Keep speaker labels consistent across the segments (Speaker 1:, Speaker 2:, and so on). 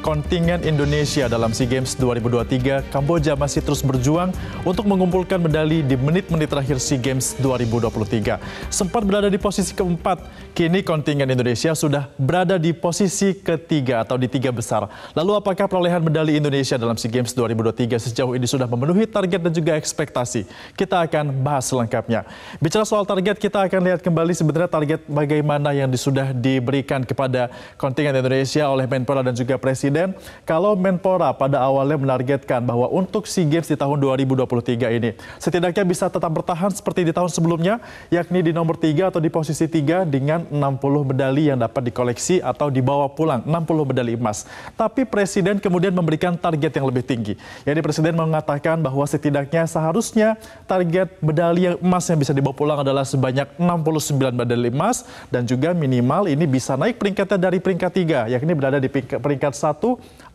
Speaker 1: kontingen Indonesia dalam SEA Games 2023, Kamboja masih terus berjuang untuk mengumpulkan medali di menit-menit terakhir SEA Games 2023. Sempat berada di posisi keempat, kini kontingen Indonesia sudah berada di posisi ketiga atau di tiga besar. Lalu apakah perolehan medali Indonesia dalam SEA Games 2023 sejauh ini sudah memenuhi target dan juga ekspektasi? Kita akan bahas selengkapnya. Bicara soal target, kita akan lihat kembali sebenarnya target bagaimana yang sudah diberikan kepada kontingen Indonesia oleh Menpora dan juga Presiden Presiden kalau Menpora pada awalnya menargetkan bahwa untuk SEA Games di tahun 2023 ini setidaknya bisa tetap bertahan seperti di tahun sebelumnya yakni di nomor 3 atau di posisi 3 dengan 60 medali yang dapat dikoleksi atau dibawa pulang 60 medali emas. Tapi Presiden kemudian memberikan target yang lebih tinggi. Jadi Presiden mengatakan bahwa setidaknya seharusnya target medali yang emas yang bisa dibawa pulang adalah sebanyak 69 medali emas dan juga minimal ini bisa naik peringkatnya dari peringkat 3 yakni berada di peringkat 1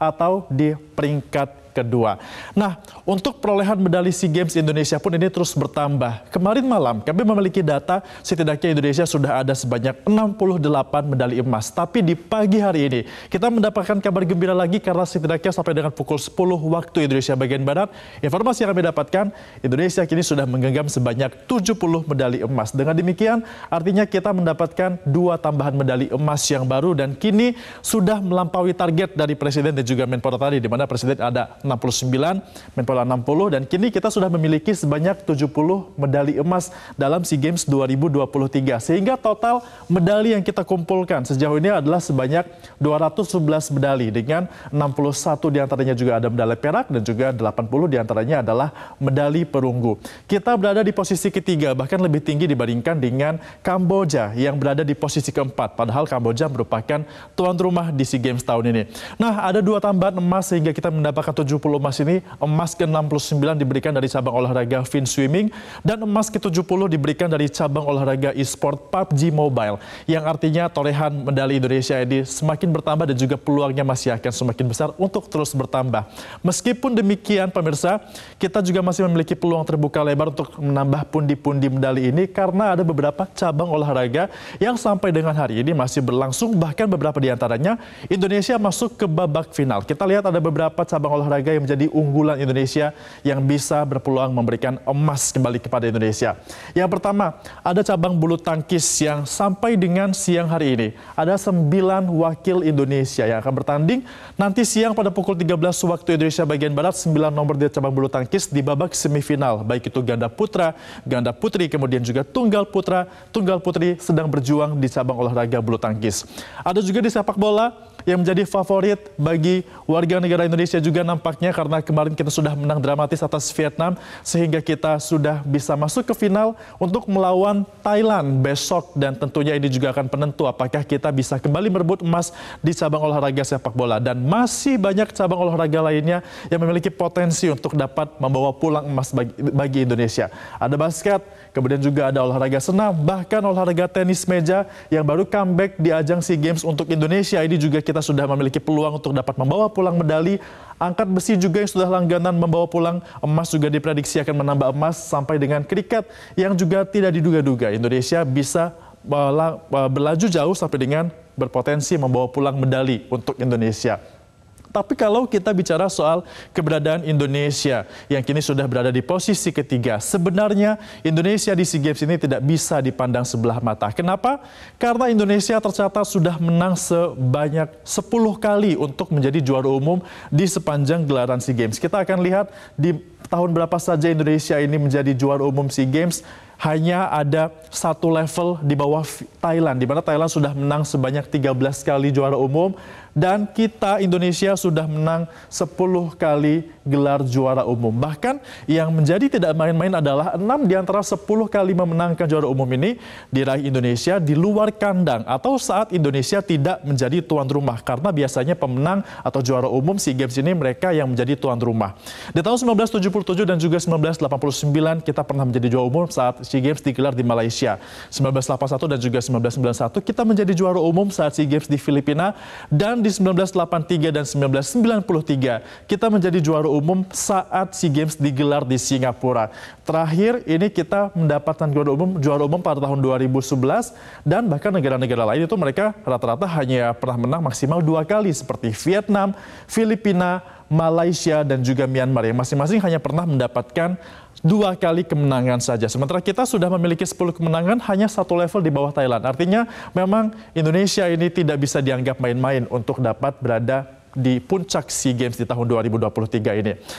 Speaker 1: atau di peringkat kedua. Nah, untuk perolehan medali SEA Games Indonesia pun ini terus bertambah. Kemarin malam kami memiliki data setidaknya Indonesia sudah ada sebanyak 68 medali emas. Tapi di pagi hari ini kita mendapatkan kabar gembira lagi karena setidaknya sampai dengan pukul 10 waktu Indonesia bagian barat, informasi yang kami dapatkan Indonesia kini sudah menggenggam sebanyak 70 medali emas. Dengan demikian artinya kita mendapatkan dua tambahan medali emas yang baru dan kini sudah melampaui target dari Presiden dan juga Menpora tadi di mana Presiden ada 69, Menpora 60 dan kini kita sudah memiliki sebanyak 70 medali emas dalam SEA Games 2023 sehingga total medali yang kita kumpulkan sejauh ini adalah sebanyak 211 medali dengan 61 diantaranya juga ada medali perak dan juga 80 diantaranya adalah medali perunggu. Kita berada di posisi ketiga bahkan lebih tinggi dibandingkan dengan Kamboja yang berada di posisi keempat padahal Kamboja merupakan tuan rumah di SEA Games tahun ini. Nah ada dua tambahan emas sehingga kita mendapatkan 7 70 emas ini, emas ke-69 diberikan dari cabang olahraga fin swimming dan emas ke-70 diberikan dari cabang olahraga e-sport PUBG Mobile yang artinya torehan medali Indonesia ini semakin bertambah dan juga peluangnya masih akan semakin besar untuk terus bertambah. Meskipun demikian pemirsa, kita juga masih memiliki peluang terbuka lebar untuk menambah pundi-pundi medali ini karena ada beberapa cabang olahraga yang sampai dengan hari ini masih berlangsung bahkan beberapa diantaranya Indonesia masuk ke babak final. Kita lihat ada beberapa cabang olahraga olahraga yang menjadi unggulan Indonesia yang bisa berpeluang memberikan emas kembali kepada Indonesia. Yang pertama, ada cabang bulu tangkis yang sampai dengan siang hari ini. Ada sembilan wakil Indonesia yang akan bertanding nanti siang pada pukul 13 waktu Indonesia bagian Barat, sembilan nomor di cabang bulu tangkis di babak semifinal, baik itu ganda putra, ganda putri, kemudian juga tunggal putra, tunggal putri sedang berjuang di cabang olahraga bulu tangkis. Ada juga di sepak bola, yang menjadi favorit bagi warga negara Indonesia juga nampaknya karena kemarin kita sudah menang dramatis atas Vietnam sehingga kita sudah bisa masuk ke final untuk melawan Thailand besok dan tentunya ini juga akan penentu apakah kita bisa kembali merebut emas di cabang olahraga sepak bola dan masih banyak cabang olahraga lainnya yang memiliki potensi untuk dapat membawa pulang emas bagi, bagi Indonesia. Ada basket, kemudian juga ada olahraga senam, bahkan olahraga tenis meja yang baru comeback di ajang SEA Games untuk Indonesia ini juga kita kita sudah memiliki peluang untuk dapat membawa pulang medali. Angkat besi juga yang sudah langganan membawa pulang emas juga diprediksi akan menambah emas sampai dengan kriket yang juga tidak diduga-duga. Indonesia bisa berlaju jauh sampai dengan berpotensi membawa pulang medali untuk Indonesia. Tapi kalau kita bicara soal keberadaan Indonesia yang kini sudah berada di posisi ketiga, sebenarnya Indonesia di SEA Games ini tidak bisa dipandang sebelah mata. Kenapa? Karena Indonesia tercatat sudah menang sebanyak 10 kali untuk menjadi juara umum di sepanjang gelaran SEA Games. Kita akan lihat di tahun berapa saja Indonesia ini menjadi juara umum SEA Games hanya ada satu level di bawah Thailand, di mana Thailand sudah menang sebanyak 13 kali juara umum, dan kita Indonesia sudah menang 10 kali gelar juara umum. Bahkan yang menjadi tidak main-main adalah 6 di antara 10 kali memenangkan juara umum ini diraih Indonesia di luar kandang atau saat Indonesia tidak menjadi tuan rumah karena biasanya pemenang atau juara umum SEA Games ini mereka yang menjadi tuan rumah. Di tahun 1977 dan juga 1989 kita pernah menjadi juara umum saat SEA Games digelar di Malaysia. 1981 dan juga 1991 kita menjadi juara umum saat SEA Games di Filipina dan di 1983 dan 1993 kita menjadi juara umum saat SEA Games digelar di Singapura. Terakhir ini kita mendapatkan juara umum juara umum pada tahun 2011 dan bahkan negara-negara lain itu mereka rata-rata hanya pernah menang maksimal dua kali seperti Vietnam, Filipina, Malaysia, dan juga Myanmar yang masing-masing hanya pernah mendapatkan dua kali kemenangan saja. Sementara kita sudah memiliki 10 kemenangan hanya satu level di bawah Thailand. Artinya memang Indonesia ini tidak bisa dianggap main-main untuk dapat berada di puncak SEA Games di tahun 2023 ini.